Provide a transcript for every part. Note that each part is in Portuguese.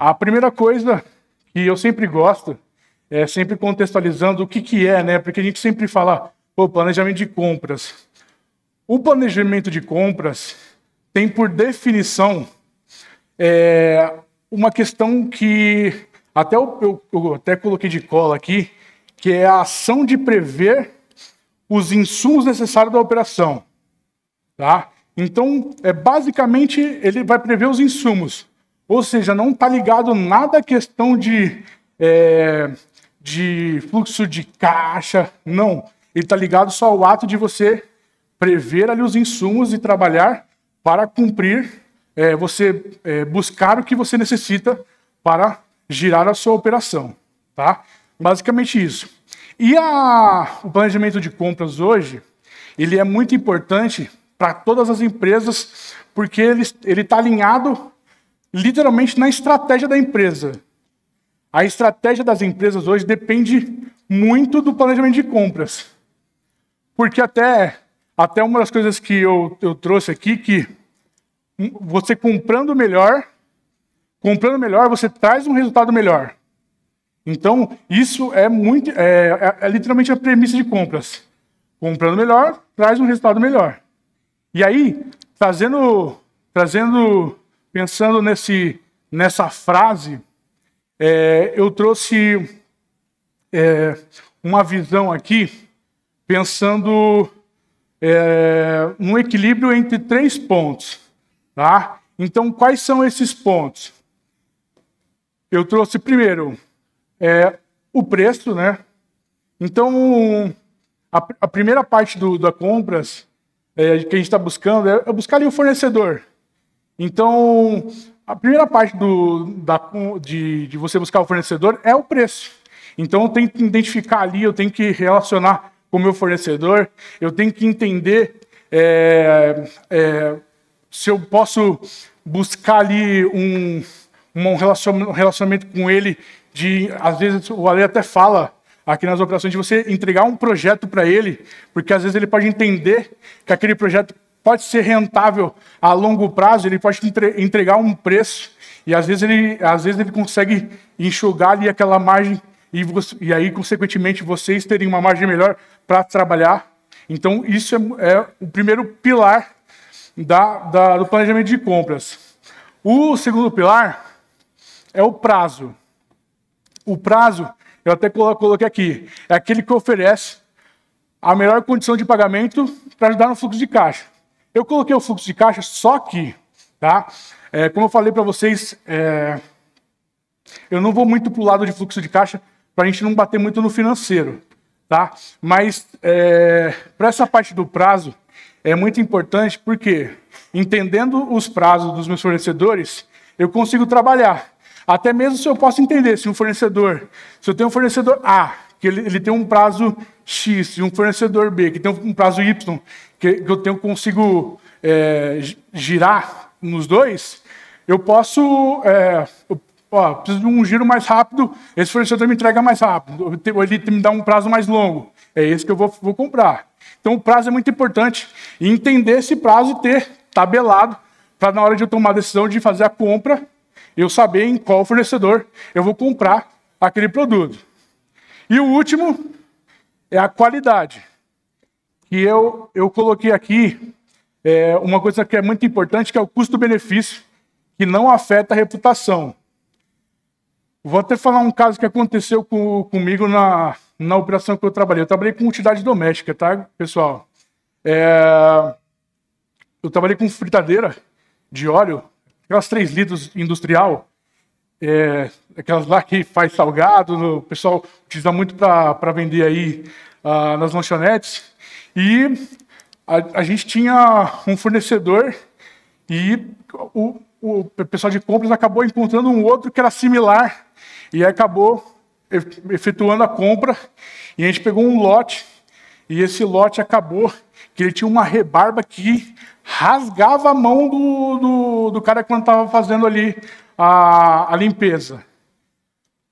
A primeira coisa que eu sempre gosto é sempre contextualizando o que, que é, né? Porque a gente sempre fala, o planejamento de compras. O planejamento de compras tem por definição é, uma questão que até eu, eu, eu até coloquei de cola aqui, que é a ação de prever os insumos necessários da operação, tá? Então, é basicamente ele vai prever os insumos. Ou seja, não está ligado nada à questão de, é, de fluxo de caixa, não. Ele está ligado só ao ato de você prever ali os insumos e trabalhar para cumprir, é, você é, buscar o que você necessita para girar a sua operação, tá? Basicamente isso. E a, o planejamento de compras hoje, ele é muito importante para todas as empresas, porque ele está alinhado literalmente na estratégia da empresa. A estratégia das empresas hoje depende muito do planejamento de compras. Porque até, até uma das coisas que eu, eu trouxe aqui, que você comprando melhor, comprando melhor, você traz um resultado melhor. Então, isso é muito. É, é, é, literalmente a premissa de compras. Comprando melhor, traz um resultado melhor. E aí, trazendo, trazendo Pensando nesse, nessa frase, é, eu trouxe é, uma visão aqui, pensando é, equilíbrio entre três pontos. Tá? Então, quais são esses pontos? Eu trouxe primeiro é, o preço, né? Então, a, a primeira parte do, da compras é, que a gente está buscando é, buscar ali o fornecedor. Então, a primeira parte do, da, de, de você buscar o fornecedor é o preço. Então, eu tenho que identificar ali, eu tenho que relacionar com o meu fornecedor, eu tenho que entender é, é, se eu posso buscar ali um, um relacionamento com ele de às vezes o Ale até fala aqui nas operações de você entregar um projeto para ele, porque às vezes ele pode entender que aquele projeto pode ser rentável a longo prazo, ele pode entregar um preço e às vezes ele, às vezes ele consegue enxugar ali aquela margem e, você, e aí, consequentemente, vocês terem uma margem melhor para trabalhar. Então, isso é, é o primeiro pilar da, da, do planejamento de compras. O segundo pilar é o prazo. O prazo, eu até coloquei aqui, é aquele que oferece a melhor condição de pagamento para ajudar no fluxo de caixa. Eu coloquei o fluxo de caixa só aqui, tá? É, como eu falei para vocês, é, eu não vou muito para o lado de fluxo de caixa para a gente não bater muito no financeiro, tá? Mas é, para essa parte do prazo é muito importante porque entendendo os prazos dos meus fornecedores, eu consigo trabalhar. Até mesmo se eu posso entender se um fornecedor, se eu tenho um fornecedor A que ele, ele, tem um prazo X, e um fornecedor B, que tem um prazo Y, que, que eu tenho, consigo é, girar nos dois, eu posso. É, eu, ó, preciso de um giro mais rápido, esse fornecedor me entrega mais rápido, ele me dá um prazo mais longo, é esse que eu vou, vou comprar. Então, o prazo é muito importante, e entender esse prazo e ter tabelado, para na hora de eu tomar a decisão de fazer a compra, eu saber em qual fornecedor eu vou comprar aquele produto. E o último é a qualidade. E eu, eu coloquei aqui é, uma coisa que é muito importante, que é o custo-benefício, que não afeta a reputação. Vou até falar um caso que aconteceu com, comigo na, na operação que eu trabalhei. Eu trabalhei com unidade doméstica, tá, pessoal? É, eu trabalhei com fritadeira de óleo, aquelas 3 litros industrial, é, aquelas lá que faz salgado, o pessoal utiliza muito para vender aí uh, nas lanchonetes. E a, a, gente tinha um fornecedor e o, o pessoal de compras acabou encontrando um outro que era similar e acabou efetuando a compra e a gente pegou um lote e esse lote acabou que ele tinha uma rebarba que rasgava a mão do, do, do cara quando estava fazendo ali a, a limpeza.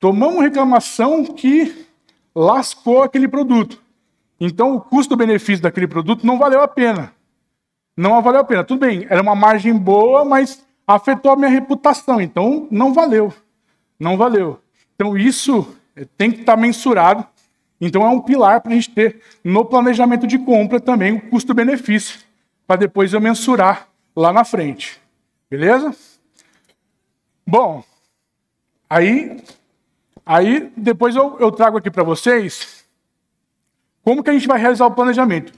Tomou uma reclamação que lascou aquele produto. Então, o custo-benefício daquele produto não valeu a pena. Não valeu a pena. Tudo bem, era uma margem boa, mas afetou a minha reputação. Então, não valeu. Não valeu. Então, isso tem que estar mensurado. Então, é um pilar para a gente ter no planejamento de compra também o custo-benefício, para depois eu mensurar lá na frente. Beleza? Bom, aí Aí depois eu, eu trago aqui para vocês como que a gente vai realizar o planejamento.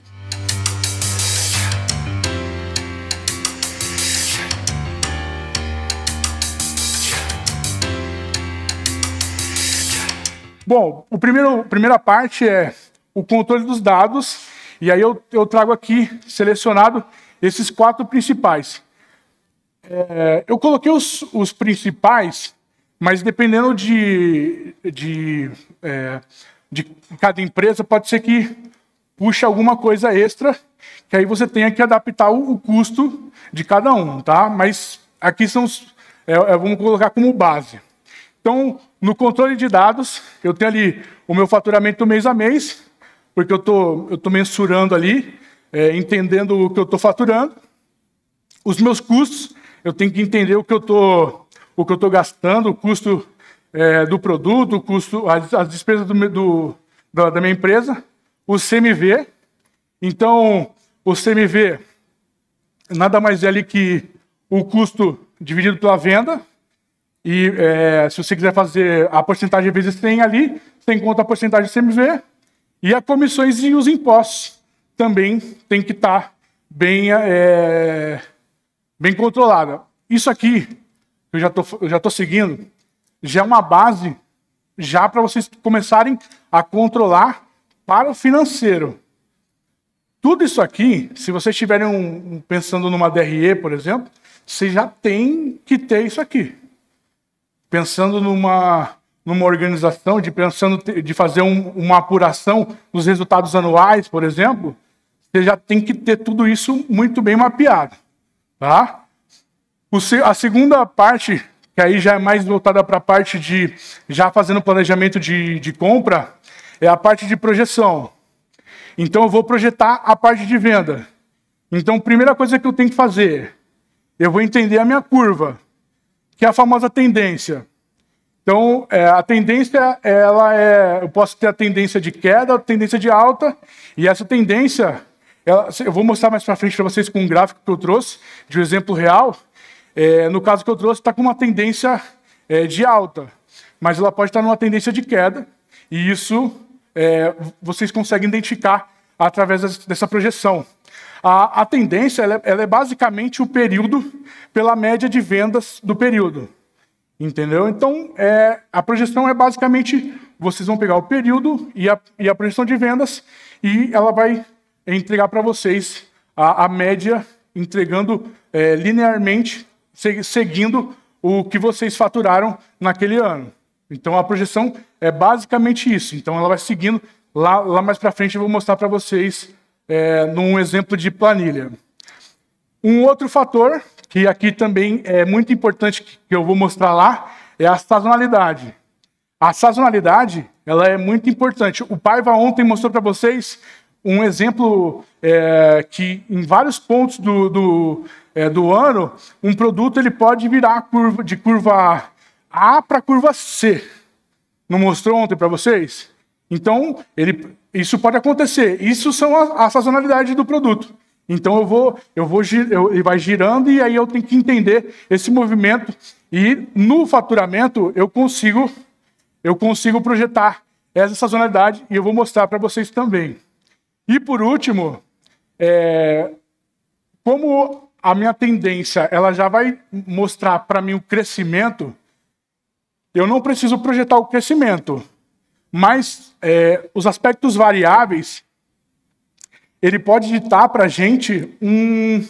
Bom, o primeiro, a primeira parte é o controle dos dados, e aí eu, eu trago aqui selecionado esses quatro principais. É, eu coloquei os, os principais mas dependendo de, de, é, de cada empresa, pode ser que puxe alguma coisa extra, que aí você tenha que adaptar o, o custo de cada um, tá? Mas aqui são os, é, é, vamos colocar como base. Então, no controle de dados, eu tenho ali o meu faturamento mês a mês, porque eu tô, estou mensurando ali, é, entendendo o que eu estou faturando. Os meus custos, eu tenho que entender o que eu estou o que eu estou gastando, o custo é, do produto, o custo, as, as despesas do, do, da, da, minha empresa, o CMV. Então, o CMV nada mais é ali que o custo dividido pela venda. E é, se você quiser fazer a porcentagem vezes 100 ali, você encontra a porcentagem do CMV. E as comissões e os impostos também tem que estar tá bem, é, bem controlada. Isso aqui eu já tô, eu já tô seguindo, já é uma base já para vocês começarem a controlar para o financeiro. Tudo isso aqui, se vocês estiverem um, pensando numa DRE, por exemplo, você já tem que ter isso aqui. Pensando numa, numa organização, de pensando de fazer um, uma apuração dos resultados anuais, por exemplo, você já tem que ter tudo isso muito bem mapeado, tá? a segunda parte, que aí já é mais voltada para a parte de já fazendo planejamento de, de compra, é a parte de projeção. Então eu vou projetar a parte de venda. Então, primeira coisa que eu tenho que fazer, eu vou entender a minha curva, que é a famosa tendência. Então, é, a tendência, ela é, eu posso ter a tendência de queda, a tendência de alta, e essa tendência, ela, eu vou mostrar mais para frente para vocês com um gráfico que eu trouxe de um exemplo real é, no caso que eu trouxe, está com uma tendência é, de alta, mas ela pode estar numa tendência de queda, e isso é, vocês conseguem identificar através dessa projeção. A, a tendência ela, é, ela é, basicamente o período pela média de vendas do período. Entendeu? Então, é, a projeção é basicamente: vocês vão pegar o período e a, e a projeção de vendas, e ela vai entregar para vocês a, a média entregando é, linearmente seguindo o que vocês faturaram naquele ano. Então a projeção é basicamente isso. Então ela vai seguindo. Lá, lá mais para frente eu vou mostrar para vocês é, num exemplo de planilha. Um outro fator que aqui também é muito importante que eu vou mostrar lá é a sazonalidade. A sazonalidade ela é muito importante. O Paiva ontem mostrou para vocês um exemplo é, que em vários pontos do, do, é, do ano, um produto ele pode virar curva, de curva A para curva C. Não mostrou ontem para vocês? Então, ele, isso pode acontecer. Isso são a, a sazonalidade do produto. Então eu vou, eu vou, eu, ele vai girando e aí eu tenho que entender esse movimento e no faturamento eu consigo, eu consigo projetar essa sazonalidade e eu vou mostrar para vocês também. E por último, é, como a minha tendência ela já vai mostrar para mim o crescimento, eu não preciso projetar o crescimento, mas é, os aspectos variáveis ele pode ditar para a gente um,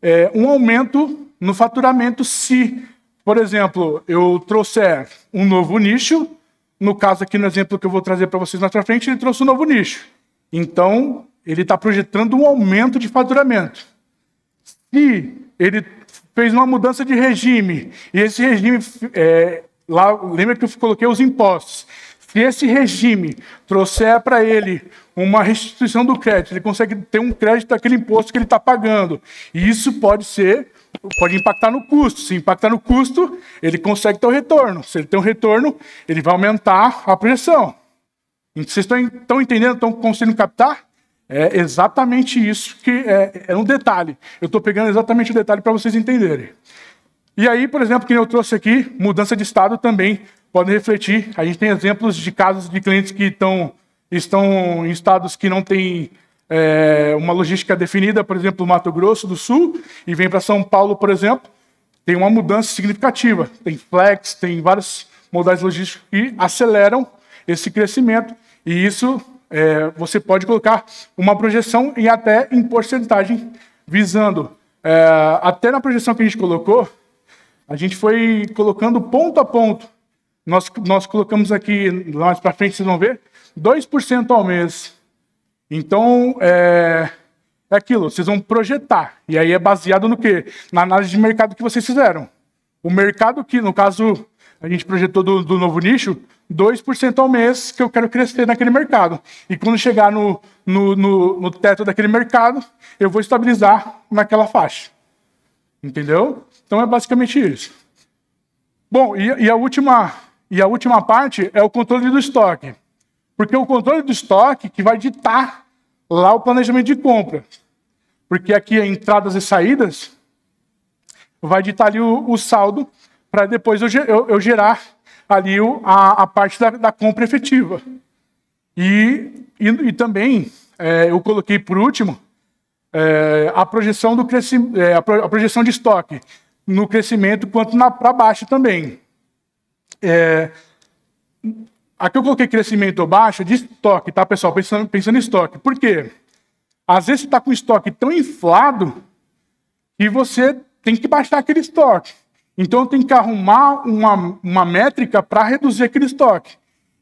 é, um aumento no faturamento se, por exemplo, eu trouxer um novo nicho. No caso aqui, no exemplo que eu vou trazer para vocês na frente, ele trouxe um novo nicho. Então, ele está projetando um aumento de faturamento. Se ele fez uma mudança de regime, e esse regime, é, lá, lembra que eu coloquei os impostos. Se esse regime trouxer para ele uma restituição do crédito, ele consegue ter um crédito daquele imposto que ele está pagando. E isso pode ser pode impactar no custo. Se impactar no custo, ele consegue ter o um retorno. Se ele tem um retorno, ele vai aumentar a projeção. Vocês estão entendendo, estão conseguindo captar? É exatamente isso que é, é um detalhe. Eu estou pegando exatamente o detalhe para vocês entenderem. E aí, por exemplo, que eu trouxe aqui, mudança de estado também pode refletir. A gente tem exemplos de casos de clientes que estão, estão em estados que não têm é, uma logística definida, por exemplo, Mato Grosso do Sul, e vem para São Paulo, por exemplo, tem uma mudança significativa. Tem flex, tem vários modais logísticos que aceleram esse crescimento, e isso é, você pode colocar uma projeção e até em porcentagem, visando é, até na projeção que a gente colocou, a gente foi colocando ponto a ponto. Nós, nós colocamos aqui, mais para frente vocês vão ver, 2% ao mês. Então, é, é aquilo, vocês vão projetar. E aí é baseado no quê? Na análise de mercado que vocês fizeram. O mercado que, no caso, a gente projetou do, do novo nicho 2% ao mês que eu quero crescer naquele mercado. E quando chegar no, no, no, no teto daquele mercado, eu vou estabilizar naquela faixa. Entendeu? Então é basicamente isso. Bom, e, e, a, última, e a última parte é o controle do estoque. Porque é o controle do estoque que vai ditar lá o planejamento de compra. Porque aqui é entradas e saídas, vai ditar ali o, o saldo para depois eu, eu, eu, gerar ali a, a parte da, da compra efetiva. E, e, e também é, eu coloquei por último é, a projeção do crescimento, é, a, pro, a, projeção de estoque no crescimento quanto para baixo também. É, aqui eu coloquei crescimento baixo é de estoque, tá pessoal? Pensando, pensando em estoque. Por quê? Às vezes você está com estoque tão inflado que você tem que baixar aquele estoque. Então eu tenho que arrumar uma, uma métrica para reduzir aquele estoque.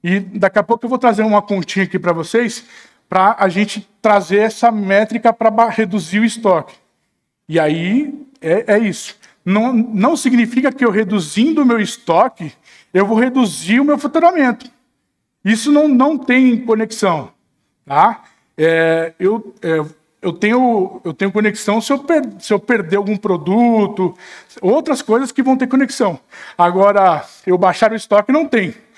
E daqui a pouco eu vou trazer uma continha aqui para vocês, para a gente trazer essa métrica para reduzir o estoque. E aí é, é isso. Não, não significa que eu reduzindo o meu estoque, eu vou reduzir o meu faturamento. Isso não, não tem conexão. Tá? É, eu, é, eu tenho, eu tenho conexão se eu, per, se eu perder algum produto, outras coisas que vão ter conexão. Agora, eu baixar o estoque não tem.